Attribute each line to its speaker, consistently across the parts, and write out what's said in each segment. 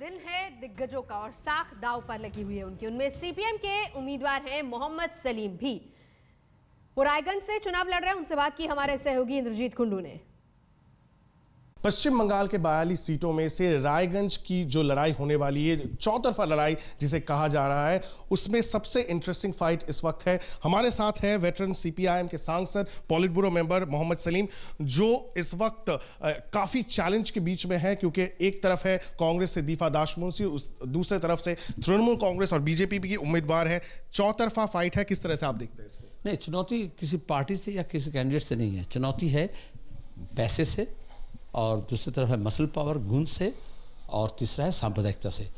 Speaker 1: दिन है दिग्गजों का और साख दाव पर लगी हुई है उनकी उनमें सीपीएम के उम्मीदवार हैं मोहम्मद सलीम भी वो रायगंज से चुनाव लड़ रहे हैं उनसे बात की हमारे सहयोगी इंद्रजीत कुंडू ने पश्चिम बंगाल के बयालीस सीटों में से रायगंज की जो लड़ाई होने वाली है चौतरफा लड़ाई जिसे कहा जा रहा है उसमें सबसे इंटरेस्टिंग फाइट इस वक्त है हमारे साथ है वेटरन सीपीआईएम के सांसद politburo member Mohammad Salim जो इस वक्त काफ़ी चैलेंज के बीच में है क्योंकि एक तरफ है कांग्रेस से दीफा दास मुंशी उस दूसरे तरफ से तृणमूल कांग्रेस और बीजेपी की उम्मीदवार है चौतरफा
Speaker 2: फाइट है किस तरह से आप देखते हैं इसको नहीं चुनौती किसी पार्टी से या किसी कैंडिडेट से नहीं है चुनौती है पैसे से और दूसरी तरफ है मसल पावर गुण से और तीसरा है सांप्रदायिकता से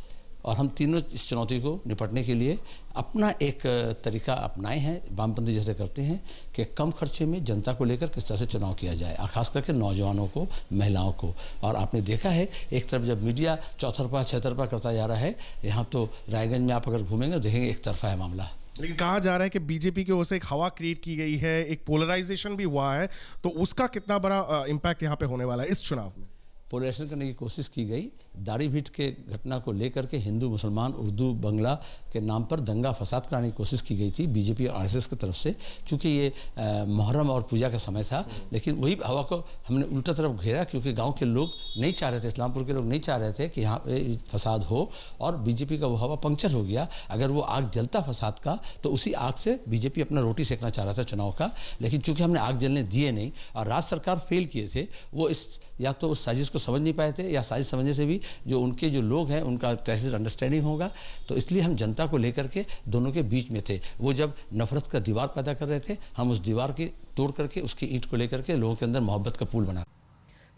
Speaker 2: और हम तीनों इस चुनौती को निपटने के लिए अपना एक तरीका अपनाए हैं वामपंथी जैसे करते हैं कि कम खर्चे में जनता को लेकर किस तरह से चुनाव किया जाए और खास करके नौजवानों को महिलाओं को और आपने देखा है एक तरफ जब मीडिया चौथरपा छतरफा करता जा रहा है यहाँ तो रायगंज में आप अगर घूमेंगे तो देखेंगे एक तरफा है मामला लेकिन कहा जा रहा
Speaker 1: है कि बीजेपी की ओर से एक हवा क्रिएट की गई है एक पोलराइजेशन भी हुआ है तो उसका कितना बड़ा इम्पैक्ट यहाँ पे होने वाला है इस चुनाव में
Speaker 2: पोलराइजेशन करने की कोशिश की गई दाढ़ी भीट के घटना को लेकर के हिंदू मुसलमान उर्दू बंगला के नाम पर दंगा फसाद कराने की कोशिश की गई थी बीजेपी और आरएसएस की तरफ से क्योंकि ये मुहर्रम और पूजा का समय था लेकिन वही हवा को हमने उल्टा तरफ घेरा क्योंकि गाँव के लोग नहीं चाह रहे थे इस्लामपुर के लोग नहीं चाह रहे थे कि यहाँ पे फसाद हो और बीजेपी का वो हवा पंक्चर हो गया अगर वो आग जलता फसाद का तो उसी आग से बीजेपी अपना रोटी सेकना चाह रहा था चुनाव का लेकिन चूँकि हमने आग जलने दिए नहीं और राज्य सरकार फेल किए थे वो इस या तो उस साजिश को समझ नहीं पाए थे या साजिश समझने से भी जो उनके जो लोग हैं उनका टेरिस अंडरस्टैंडिंग होगा तो इसलिए हम जनता को लेकर के दोनों के बीच में थे वो जब नफरत का दीवार पैदा कर रहे थे हम उस दीवार के तोड़ करके उसकी ईंट को लेकर के लोगों के अंदर मोहब्बत का पुल बना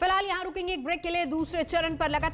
Speaker 2: फिलहाल यहाँ रुकेंगे एक ब्रेक के लिए दूसरे चरण पर लगा